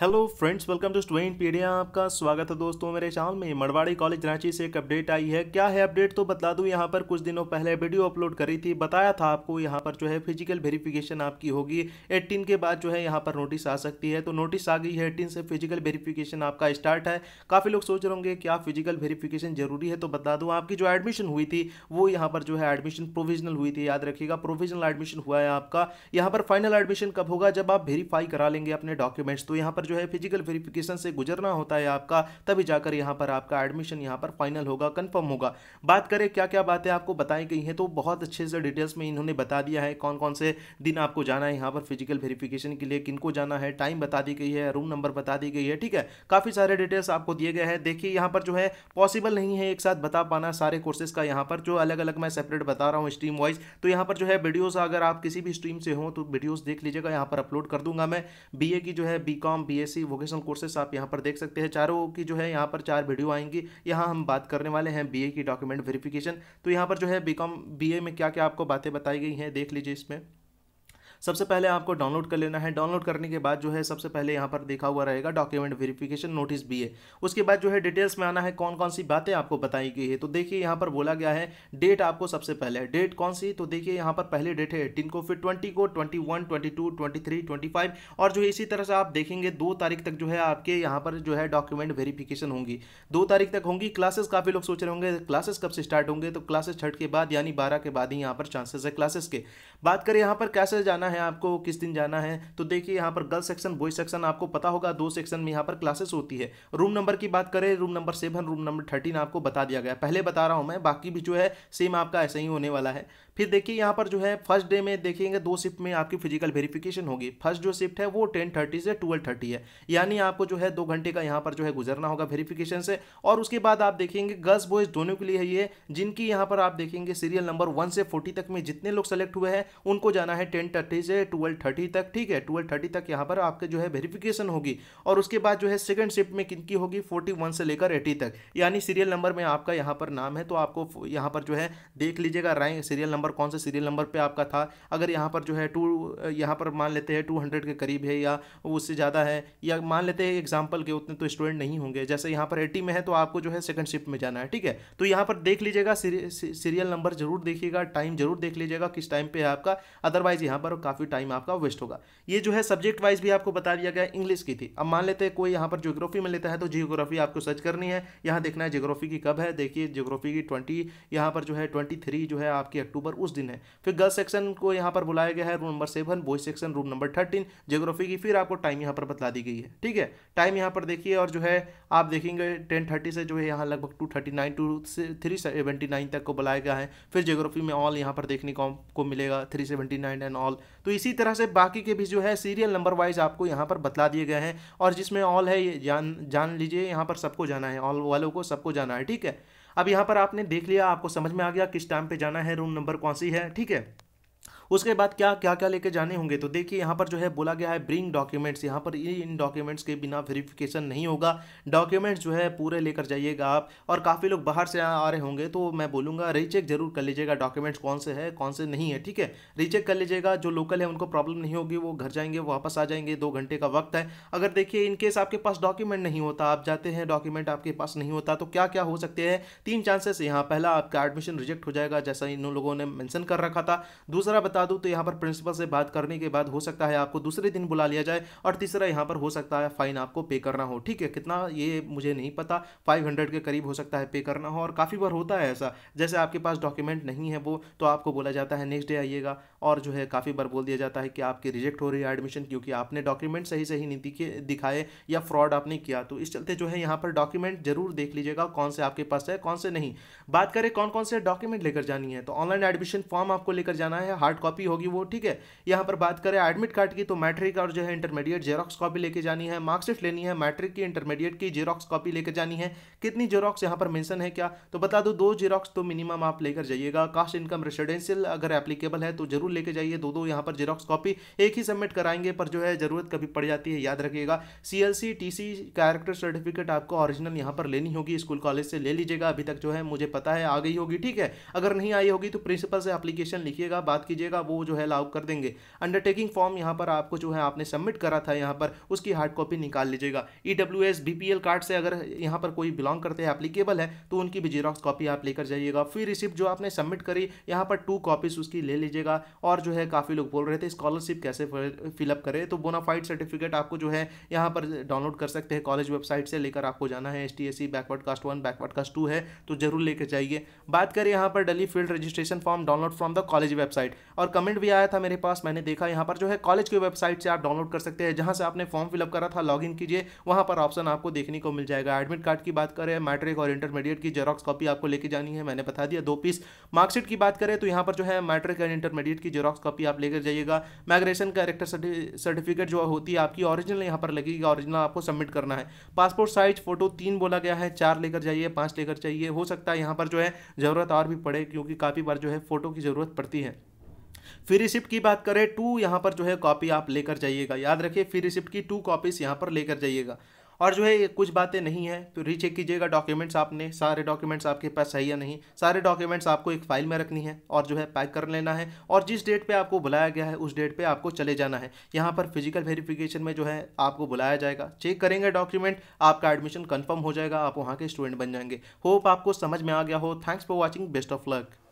hello friends welcome to student pedia आपका स्वागत है दोस्तों मेरे चैनल में मड़वाड़ी कॉलेज रांची से एक अपडेट आई है क्या है अपडेट तो बता दूं यहां पर कुछ दिनों पहले वीडियो अपलोड करी थी बताया था आपको यहां पर जो है फिजिकल वेरिफिकेशन आपकी होगी 18 के बाद जो है यहां पर नोटिस आ सकती है तो नोटिस आ गई है एट्टीन से फिजिकल वेरीफिकेशन आपका स्टार्ट है काफ़ी लोग सोच रहे होंगे क्या फिजिकल वेरीफिकेशन जरूरी है तो बता दूँ आपकी जो एडमिशन हुई थी वो यहाँ पर जो है एडमिशन प्रोविजनल हुई थी याद रखिएगा प्रोविजनल एडमिशन हुआ है आपका यहाँ पर फाइनल एडमिशन कब होगा जब आप वेरीफाई करा लेंगे अपने डॉक्यूमेंट्स तो यहाँ पर जो है फिजिकल वेरिफिकेशन से गुजरना होता है आपका तभी जाकर यहाँ पर आपका एडमिशन यहाँ पर फाइनल होगा कन्फर्म होगा बात करें क्या क्या बातें आपको बताई गई हैं तो बहुत अच्छे से डिटेल्स में इन्होंने बता दिया है कौन कौन से दिन आपको जाना है यहाँ पर फिजिकल वेरीफिकेशन के लिए किनको जाना है टाइम बता दी गई है रूम नंबर बता दी गई है ठीक है काफ़ी सारे डिटेल्स आपको दिए गए हैं देखिए यहाँ पर जो है पॉसिबल नहीं है एक साथ बता पाना सारे कोर्सेज का यहाँ पर जो अलग अलग मैं सेपरेट बता रहा हूँ स्ट्रीम वाइज तो यहाँ पर जो है वीडियोस अगर आप किसी भी स्ट्रीम से हो तो वीडियोस देख लीजिएगा यहाँ पर अपलोड कर दूंगा मैं बीए की जो है BCom B BSc vocational courses आप यहाँ पर देख सकते हैं चारों की जो है यहाँ पर चार वीडियो आएंगी यहाँ हम बात करने वाले हैं बीए की डॉक्यूमेंट वेरिफिकेशन तो यहाँ पर जो है बीकॉम बीए में क्या क्या आपको बातें बताई गई हैं देख लीजिए इसमें सबसे पहले आपको डाउनलोड कर लेना है डाउनलोड करने के बाद जो है सबसे पहले यहाँ पर देखा हुआ रहेगा डॉक्यूमेंट वेरिफिकेशन नोटिस भी है उसके बाद जो है डिटेल्स में आना है कौन कौन सी बातें आपको बताई गई है तो देखिए यहाँ पर बोला गया है डेट आपको सबसे पहले डेट कौन सी तो देखिए यहाँ पर पहले डेट है एटीन को फिर ट्वेंटी को twenty one twenty two twenty three twenty five और जो है इसी तरह से आप देखेंगे दो तारीख तक जो है आपके यहाँ पर जो है डॉक्यूमेंट वेरीफिकेशन होंगी दो तारीख तक होंगी क्लासेस काफ़ी लोग सोच रहे होंगे क्लासेस कब से स्टार्ट होंगे तो क्लासेस छठ के बाद यानी बारह के बाद ही यहाँ पर चांसेस है क्लासेस के बात करें यहाँ पर कैसे जाना जाना है आपको किस दिन जाना है तो देखिए यहाँ पर गर्ल सेक्शन बॉय सेक्शन आपको पता होगा दो सेक्शन में यहाँ पर क्लासेस होती है रूम नंबर की बात करें room number seven room number thirteen आपको बता दिया गया पहले बता रहा हूँ मैं बाकी भी जो है सेम आपका ऐसा ही होने वाला है फिर देखिए यहाँ पर जो है फर्स्ट डे में देखेंगे दो शिफ्ट में आपकी फिजिकल वेरिफिकेशन होगी फर्स्ट जो शिफ्ट है वो टेन थर्टी से ट्वेल्व थर्टी है यानी आपको जो है दो घंटे का यहाँ पर जो है गुजरना होगा वेरिफिकेशन से और उसके बाद आप देखेंगे गर्ल्स बॉयज़ दोनों के लिए है ये जिनकी यहाँ पर आप देखेंगे सीरियल नंबर वन से फोर्टी तक में जितने लोग सेलेक्ट हुए हैं उनको जाना है टेन थर्टी से ट्वेल्व थर्टी तक ठीक है ट्वेल्व थर्टी तक यहाँ पर आपके जो है वेरिफिकेशन होगी और उसके बाद जो है सेकेंड शिफ्ट में किन की होगी फोर्टी वन से लेकर एटी तक यानी सीरियल नंबर में आपका यहाँ पर नाम है तो आपको यहाँ पर जो है देख लीजिएगा रैंक सीरियल नंबर पर कौन से सीरियल नंबर पे आपका था अगर यहाँ पर जो है टू यहाँ पर मान लेते हैं टू हंड्रेड के करीब है या उससे ज़्यादा है या मान लेते हैं एग्जाम्पल के उतने तो स्टूडेंट नहीं होंगे जैसे यहाँ पर एटी में है तो आपको जो है सेकंड शिफ्ट में जाना है ठीक है तो यहाँ पर देख लीजिएगा सीरियल नंबर जरूर देखिएगा टाइम जरूर देख लीजिएगा किस टाइम पर है आपका अदरवाइज़ यहाँ पर काफ़ी टाइम आपका वेस्ट होगा ये जो है सब्जेक्ट वाइज भी आपको बता दिया गया इंग्लिश की थी अब मान लेते हैं कोई यहाँ पर जियोग्राफी में लेता है तो जियोग्राफी आपको सर्च करनी है यहाँ देखना है जियोग्राफी की कब है देखिए जियोग्राफी की ट्वेंटी यहाँ पर जो है ट्वेंटी थ्री जो है आपकी अक्टूबर उस दिन है फिर गर्ल्स सेक्शन को यहाँ पर बुलाया गया है room number seven boys section room number thirteen geography की फिर आपको टाइम यहाँ पर बता दी गई है ठीक है टाइम यहाँ पर देखिए और जो है आप देखेंगे टेन थर्टी से जो है यहाँ लगभग two thirty nine to three seventy nine तक को बुलाया गया है फिर जियोग्राफी में ऑल यहाँ पर देखने को, को मिलेगा three seventy nine and all तो इसी तरह से बाकी के भी जो है सीरियल नंबर वाइज आपको यहाँ पर बतला दिए गए हैं और जिसमें ऑल है जान जान लीजिए यहाँ पर सबको जाना है ऑल वालों को सबको जाना है ठीक है अब यहाँ पर आपने देख लिया आपको समझ में आ गया किस टाइम पे जाना है रूम नंबर कौन सी है ठीक है उसके बाद क्या क्या क्या लेके जाने होंगे तो देखिए यहाँ पर जो है बोला गया है ब्रिंग डॉक्यूमेंट्स यहाँ पर इन डॉक्यूमेंट्स के बिना वेरिफिकेशन नहीं होगा डॉक्यूमेंट्स जो है पूरे लेकर जाइएगा आप और काफ़ी लोग बाहर से आ रहे होंगे तो मैं बोलूँगा रीचेक जरूर कर लीजिएगा डॉक्यूमेंट्स कौन से है कौन से नहीं है ठीक है रीचेक कर लीजिएगा जो लोकल है उनको प्रॉब्लम नहीं होगी वो घर जाएंगे वापस आ जाएंगे दो घंटे का वक्त है अगर देखिए इनकेस आपके पास डॉक्यूमेंट नहीं होता आप जाते हैं डॉक्यूमेंट आपके पास नहीं होता तो क्या क्या हो सकते हैं तीन चांसेस यहाँ पहला आपका एडमिशन रिजेक्ट हो जाएगा जैसा इन लोगों ने मैंसन कर रखा था दूसरा बता बता दूं तो यहां पर प्रिंसिपल से बात करने के बाद हो सकता है आपको दूसरे दिन बुला लिया जाए और तीसरा यहां पर हो सकता है फ़ाइन आपको पे करना हो ठीक है कितना ये मुझे नहीं पता फाइव हंड्रेड के करीब हो सकता है पे करना हो और काफ़ी बार होता है ऐसा जैसे आपके पास डॉक्यूमेंट नहीं है वो तो आपको बोला जाता है नेक्स्ट डे आइएगा और जो है काफ़ी बार बोल दिया जाता है कि आपकी रिजेक्ट हो रही है एडमिशन क्योंकि आपने डॉक्यूमेंट सही सही नहीं दिखे दिखाए या फ्रॉड आपने किया तो इस चलते जो है यहाँ पर डॉक्यूमेंट जरूर देख लीजिएगा कौन से आपके पास है कौन से नहीं बात करें कौन कौन से डॉक्यूमेंट लेकर जानी है तो ऑनलाइन एडमिशन फॉर्म आपको लेकर जाना है हार्ड कॉपी होगी वो ठीक है यहाँ पर बात करें एडमिट कार्ड की तो मैट्रिक और जो है इंटरमीडिएट जेरोक्स कॉपी लेके जानी है मार्क्सिट लेनी है मैट्रिक की इंटरमीडिएट की जेरोक्स कॉपी लेकर जानी है कितनी जेरोक्स यहाँ पर मैंसन है क्या तो बता दो दो जेरोक्स तो मिनिमम आप लेकर जाइएगा कास्ट इनकम रेसिडेंशियल अगर एप्लीकेबल है तो जरूर जरूर लेके जाइए दो दो यहाँ पर जेरोक्स कॉपी एक ही सबमिट कराएंगे पर जो है ज़रूरत कभी पड़ जाती है याद रखिएगा C L C T C character certificate आपको ऑरिजिनल यहाँ पर लेनी होगी स्कूल कॉलेज से ले लीजिएगा अभी तक जो है मुझे पता है आ गई होगी ठीक है अगर नहीं आई होगी तो प्रिंसिपल से अप्लीकेशन लिखिएगा बात कीजिएगा वो जो है लाउ कर देंगे अंडरटेकिंग फॉर्म यहाँ पर आपको जो है आपने सबमिट करा था यहाँ पर उसकी हार्ड कॉपी निकाल लीजिएगा E W S B P L card से अगर यहाँ पर कोई बिलोंग करते हैं अप्लीकेबल है तो उनकी भी जीरोक्स कॉपी आप लेकर जाइएगा फिर रिसिप्ट जो आपने सबमिट करी यहाँ पर टू कॉपीज उसकी ले लीजिएगा और जो है काफ़ी लोग बोल रहे थे स्कॉलरशिप कैसे फिलअप करें तो बोनाफाइड सर्टिफिकेट आपको जो है यहाँ पर डाउनलोड कर सकते हैं कॉलेज वेबसाइट से लेकर आपको जाना है S T S C backward caste one backward caste two है तो जरूर लेकर जाइए बात करें यहाँ पर duly filled registration form download from the college website और कमेंट भी आया था मेरे पास मैंने देखा यहाँ पर जो है कॉलेज की वेबसाइट से आप डाउनलोड कर सकते हैं जहाँ से आपने फॉर्म फिलअप करा था लॉग कीजिए वहाँ पर ऑप्शन आपको देखने को मिल जाएगा एडमिट कार्ड की बात करें मैट्रिक और इंटरमीडिएट की जेरोक्स कॉपी आपको लेके जानी है मैंने बता दिया दो पीस मार्कशीट की बात करें तो यहाँ पर जो है मैट्रिक एंड इंटरमीडिएट की की जेरोक्स कॉपी आप लेकर जाइएगा माइग्रेशन कैरेक्टर सर्टिफिकेट जो होती है आपकी ऑरिजिनल यहाँ पर लगेगी ऑरिजिनल आपको सबमिट करना है पासपोर्ट साइज फोटो तीन बोला गया है चार लेकर जाइए पाँच लेकर जाइए हो सकता है यहाँ पर जो है ज़रूरत और भी पड़े क्योंकि काफ़ी बार जो है फ़ोटो की ज़रूरत पड़ती है फी रिसिप्ट की बात करें टू यहाँ पर जो है कॉपी आप लेकर जाइएगा याद रखिए फी रिसिप्ट की टू कॉपीज़ यहाँ पर लेकर जाइएगा और जो है कुछ बातें नहीं है तो रीचेक कीजिएगा डॉक्यूमेंट्स आपने सारे डॉक्यूमेंट्स आपके पास सही या नहीं सारे डॉक्यूमेंट्स आपको एक फाइल में रखनी है और जो है पैक कर लेना है और जिस डेट पर आपको बुलाया गया है उस डेट पर आपको चले जाना है यहाँ पर फिजिकल वेरीफिकेशन में जो है आपको बुलाया जाएगा चेक करेंगे डॉक्यूमेंट आपका एडमिशन कन्फर्म हो जाएगा आप वहाँ के स्टूडेंट बन जाएंगे होप आपको समझ में आ गया हो thanks for watching best of luck